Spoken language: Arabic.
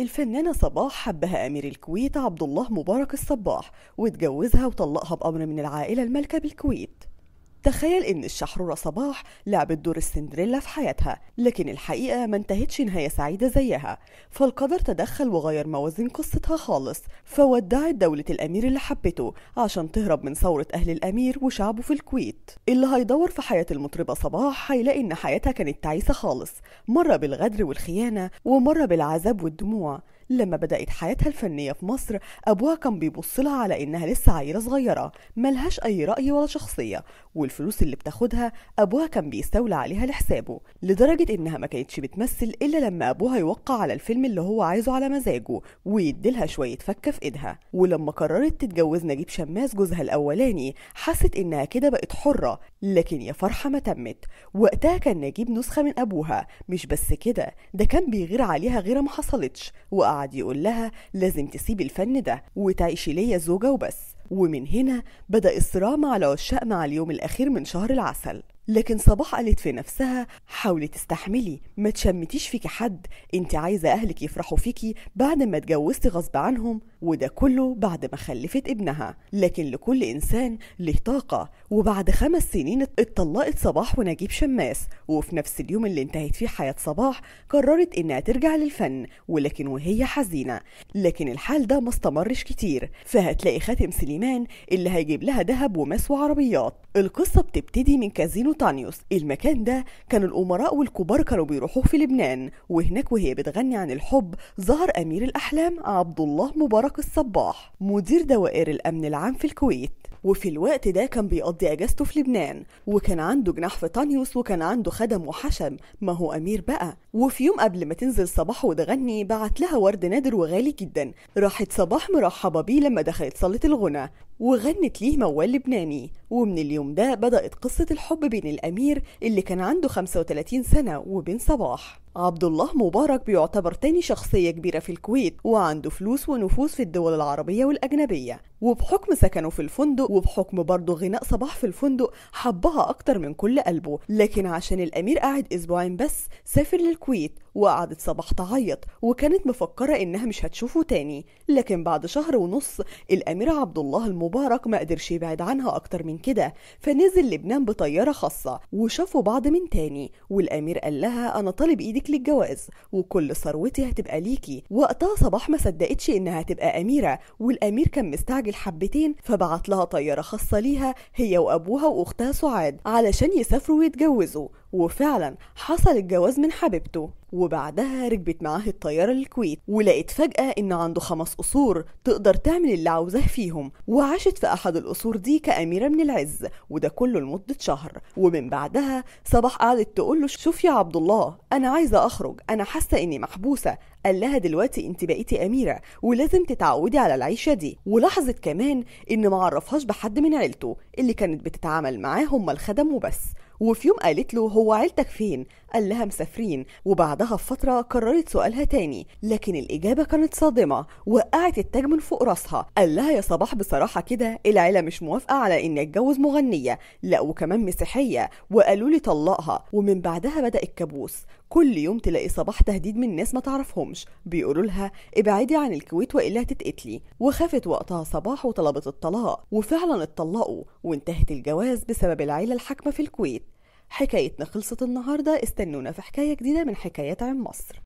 الفنانة صباح حبها أمير الكويت عبد الله مبارك الصباح واتجوزها وطلقها بأمر من العائلة المالكة بالكويت تخيل إن الشحرورة صباح لعبت دور السندريلا في حياتها لكن الحقيقة ما انتهتش نهاية سعيدة زيها فالقدر تدخل وغير موازين قصتها خالص فودعت دولة الأمير اللي حبته عشان تهرب من ثورة أهل الأمير وشعبه في الكويت اللي هيدور في حياة المطربة صباح هيلاقي إن حياتها كانت تعيسة خالص مرة بالغدر والخيانة ومرة بالعذاب والدموع لما بدأت حياتها الفنية في مصر أبوها كان بيبص لها على إنها لسه عيلة صغيرة ملهاش أي رأي ولا شخصية والفلوس اللي بتاخدها أبوها كان بيستولى عليها لحسابه لدرجة إنها ما كانتش بتمثل إلا لما أبوها يوقع على الفيلم اللي هو عايزه على مزاجه ويديلها شوية فكة في إيدها ولما قررت تتجوز نجيب شماس جوزها الأولاني حست إنها كده بقت حرة لكن يا فرحة ما تمت وقتها كان نجيب نسخة من أبوها مش بس كده ده كان بيغير عليها غيرة ما حصلتش قعد يقول لها لازم تسيبي الفن ده وتعيشي ليا زوجة وبس ومن هنا بدأ الصراع مع العشاق مع اليوم الأخير من شهر العسل لكن صباح قالت في نفسها حاولي تستحملي ما تشمتيش فيكي حد انت عايزه اهلك يفرحوا فيكي بعد ما اتجوزتي غصب عنهم وده كله بعد ما خلفت ابنها لكن لكل انسان له طاقه وبعد خمس سنين اتطلقت صباح ونجيب شماس وفي نفس اليوم اللي انتهت فيه حياه صباح قررت انها ترجع للفن ولكن وهي حزينه لكن الحال ده ما استمرش كتير فهتلاقي خاتم سنين سليمان اللي هيجيب لها ذهب ومس وعربيات القصة بتبتدي من كازينو تانيوس المكان ده كان الأمراء والكبار كانوا بيروحوه في لبنان وهناك وهي بتغني عن الحب ظهر أمير الأحلام عبد الله مبارك الصباح مدير دوائر الأمن العام في الكويت وفي الوقت ده كان بيقضي اجازته في لبنان وكان عنده جناح في طانيوس وكان عنده خدم وحشم ما هو امير بقى وفي يوم قبل ما تنزل صباح وتغني بعت لها ورد نادر وغالي جدا راحت صباح مرحبه بيه لما دخلت صاله الغنى وغنت ليه موال لبناني ومن اليوم ده بدأت قصة الحب بين الأمير اللي كان عنده 35 سنة وبين صباح عبد الله مبارك بيعتبر تاني شخصية كبيرة في الكويت وعنده فلوس ونفوذ في الدول العربية والأجنبية وبحكم سكنه في الفندق وبحكم برضه غناء صباح في الفندق حبها أكتر من كل قلبه لكن عشان الأمير قاعد أسبوعين بس سافر للكويت وقعدت صباح تعيط وكانت مفكرة إنها مش هتشوفه تاني لكن بعد شهر ونص الأمير عبد الله المبارك ما قدرش يبعد عنها أكتر من كده فنزل لبنان بطيارة خاصة وشافوا بعض من تاني والأمير قال لها أنا طالب إيدك للجواز وكل ثروتي هتبقى ليكي وقتها صباح ما صدقتش إنها هتبقى أميرة والأمير كان مستعجل حبتين فبعت لها طيارة خاصة ليها هي وأبوها وأختها سعاد علشان يسافروا ويتجوزوا وفعلا حصل الجواز من حبيبته وبعدها ركبت معاه الطيارة للكويت ولقيت فجأة إن عنده خمس قصور تقدر تعمل اللي عاوزاه فيهم وعاشت في أحد القصور دي كأميرة من العز وده كله لمدة شهر ومن بعدها صباح قعدت تقول له شوف يا عبد الله أنا عايزة أخرج أنا حاسة إني محبوسة قال لها دلوقتي انت بقيتي اميره ولازم تتعودي على العيشه دي ولاحظت كمان ان معرفهاش بحد من عيلته اللي كانت بتتعامل معاه هم الخدم وبس وفي يوم قالت له هو عيلتك فين؟ قال لها مسافرين وبعدها بفترة كررت سؤالها تاني لكن الإجابة كانت صادمة وقعت التاج من فوق راسها قال لها يا صباح بصراحة كده العيلة مش موافقة على إني أتجوز مغنية لا وكمان مسيحية وقالوا لي طلقها ومن بعدها بدأ الكابوس كل يوم تلاقي صباح تهديد من ناس ما تعرفهمش بيقولوا لها ابعدي عن الكويت والا هتتقتلي وخافت وقتها صباح وطلبت الطلاق وفعلا اتطلقوا وانتهت الجواز بسبب العيله الحاكمه في الكويت حكايتنا خلصت النهارده استنونا في حكايه جديده من حكايات عن مصر